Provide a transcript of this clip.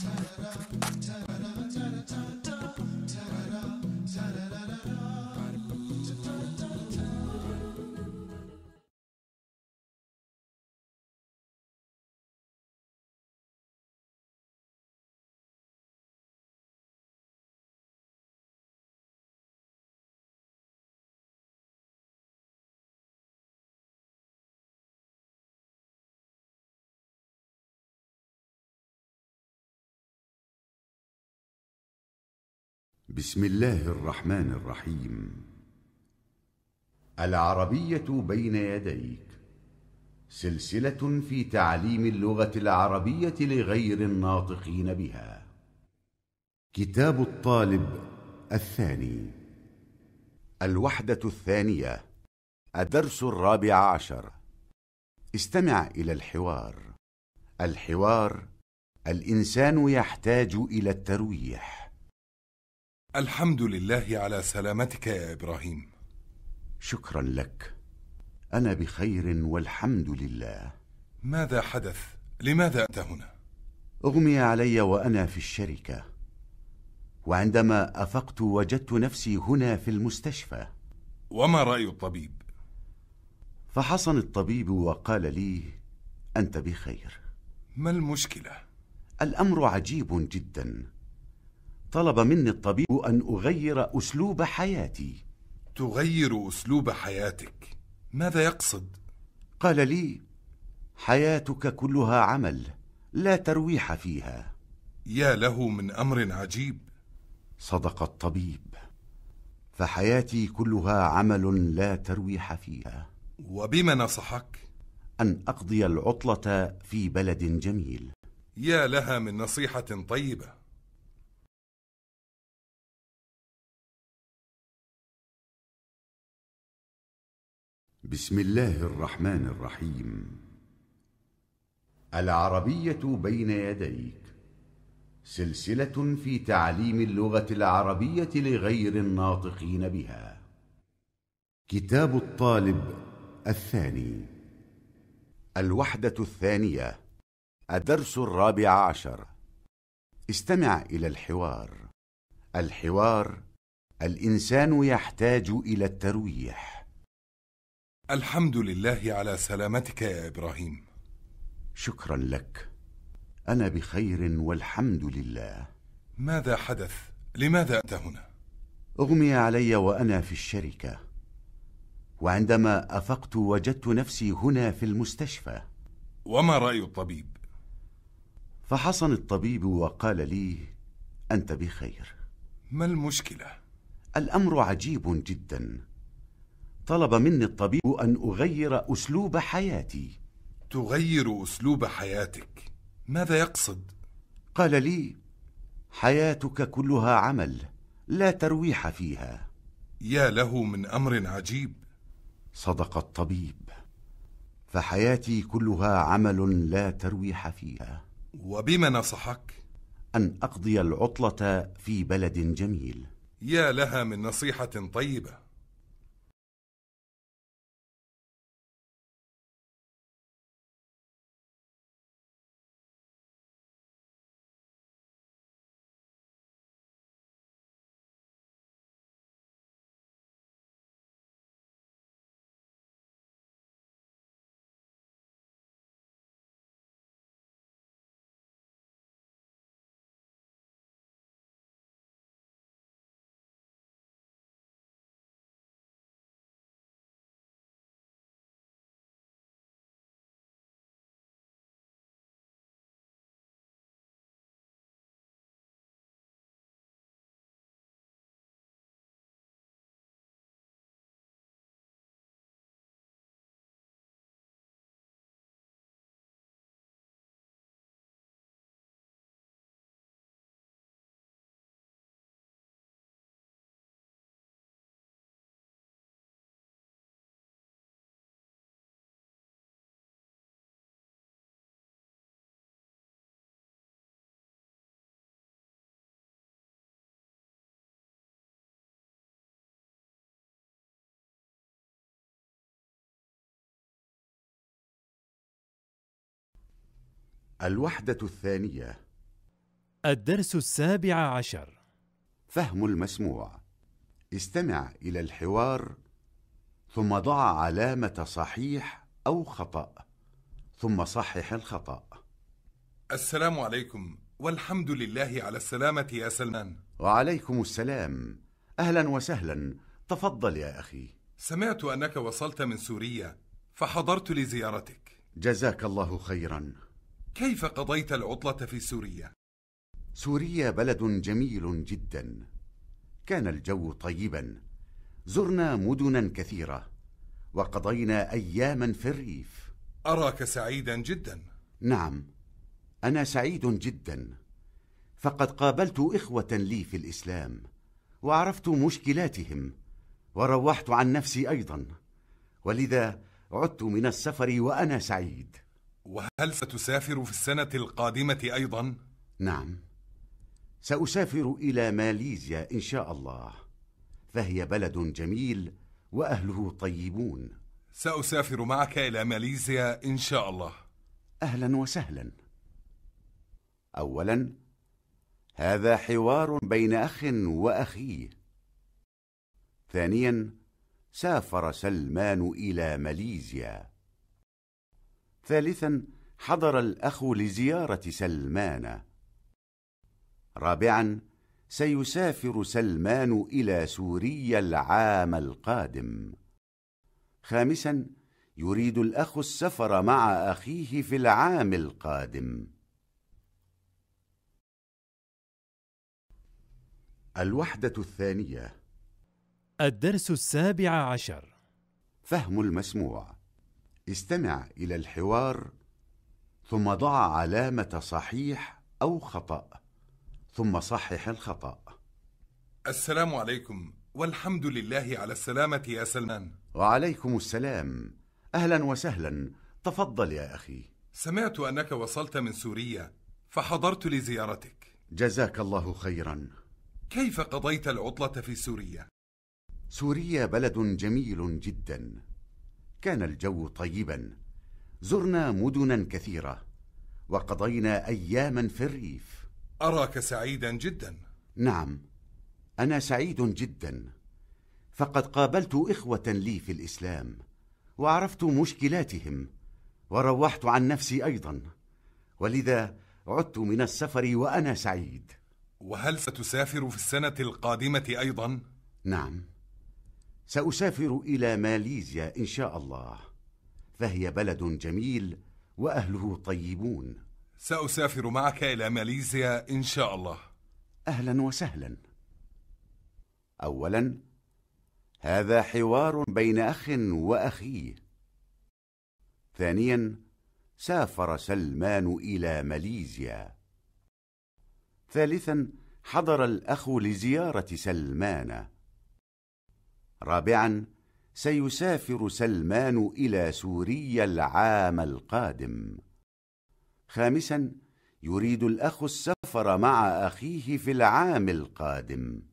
ta-da-da, ta-da-da, ta-da-da. بسم الله الرحمن الرحيم العربية بين يديك سلسلة في تعليم اللغة العربية لغير الناطقين بها كتاب الطالب الثاني الوحدة الثانية الدرس الرابع عشر استمع إلى الحوار الحوار الإنسان يحتاج إلى الترويح الحمد لله على سلامتك يا إبراهيم شكرا لك أنا بخير والحمد لله ماذا حدث؟ لماذا أنت هنا؟ أغمي علي وأنا في الشركة وعندما أفقت وجدت نفسي هنا في المستشفى وما رأي الطبيب؟ فحصن الطبيب وقال لي أنت بخير ما المشكلة؟ الأمر عجيب جداً طلب مني الطبيب أن أغير أسلوب حياتي تغير أسلوب حياتك ماذا يقصد؟ قال لي حياتك كلها عمل لا ترويح فيها يا له من أمر عجيب صدق الطبيب فحياتي كلها عمل لا ترويح فيها وبما نصحك؟ أن أقضي العطلة في بلد جميل يا لها من نصيحة طيبة بسم الله الرحمن الرحيم العربية بين يديك سلسلة في تعليم اللغة العربية لغير الناطقين بها كتاب الطالب الثاني الوحدة الثانية الدرس الرابع عشر استمع إلى الحوار الحوار الإنسان يحتاج إلى الترويح الحمد لله على سلامتك يا إبراهيم شكرا لك أنا بخير والحمد لله ماذا حدث؟ لماذا أنت هنا؟ أغمي علي وأنا في الشركة وعندما أفقت وجدت نفسي هنا في المستشفى وما رأي الطبيب؟ فحصن الطبيب وقال لي أنت بخير ما المشكلة؟ الأمر عجيب جداً طلب مني الطبيب أن أغير أسلوب حياتي تغير أسلوب حياتك ماذا يقصد؟ قال لي حياتك كلها عمل لا ترويح فيها يا له من أمر عجيب صدق الطبيب فحياتي كلها عمل لا ترويح فيها وبما نصحك؟ أن أقضي العطلة في بلد جميل يا لها من نصيحة طيبة الوحدة الثانية الدرس السابع عشر فهم المسموع استمع إلى الحوار ثم ضع علامة صحيح أو خطأ ثم صحح الخطأ السلام عليكم والحمد لله على السلامة يا سلمان وعليكم السلام أهلا وسهلا تفضل يا أخي سمعت أنك وصلت من سوريا فحضرت لزيارتك جزاك الله خيراً كيف قضيت العطلة في سوريا؟ سوريا بلد جميل جدا كان الجو طيبا زرنا مدنا كثيرة وقضينا أياما في الريف أراك سعيدا جدا نعم أنا سعيد جدا فقد قابلت إخوة لي في الإسلام وعرفت مشكلاتهم وروحت عن نفسي أيضا ولذا عدت من السفر وأنا سعيد وهل ستسافر في السنة القادمة أيضا؟ نعم سأسافر إلى ماليزيا إن شاء الله فهي بلد جميل وأهله طيبون سأسافر معك إلى ماليزيا إن شاء الله أهلا وسهلا أولا هذا حوار بين أخ وأخيه ثانيا سافر سلمان إلى ماليزيا ثالثا حضر الأخ لزيارة سلمان رابعا سيسافر سلمان إلى سوريا العام القادم خامسا يريد الأخ السفر مع أخيه في العام القادم الوحدة الثانية الدرس السابع عشر فهم المسموع استمع إلى الحوار ثم ضع علامة صحيح أو خطأ ثم صحح الخطأ السلام عليكم والحمد لله على السلامة يا سلمان وعليكم السلام أهلا وسهلا تفضل يا أخي سمعت أنك وصلت من سوريا فحضرت لزيارتك جزاك الله خيرا كيف قضيت العطلة في سوريا؟ سوريا بلد جميل جدا كان الجو طيبا زرنا مدنا كثيرة وقضينا أياما في الريف أراك سعيدا جدا نعم أنا سعيد جدا فقد قابلت إخوة لي في الإسلام وعرفت مشكلاتهم وروحت عن نفسي أيضا ولذا عدت من السفر وأنا سعيد وهل ستسافر في السنة القادمة أيضا؟ نعم سأسافر إلى ماليزيا إن شاء الله فهي بلد جميل وأهله طيبون سأسافر معك إلى ماليزيا إن شاء الله أهلا وسهلا أولا هذا حوار بين أخ وأخيه ثانيا سافر سلمان إلى ماليزيا ثالثا حضر الأخ لزيارة سلمانه رابعا سيسافر سلمان إلى سوريا العام القادم خامسا يريد الأخ السفر مع أخيه في العام القادم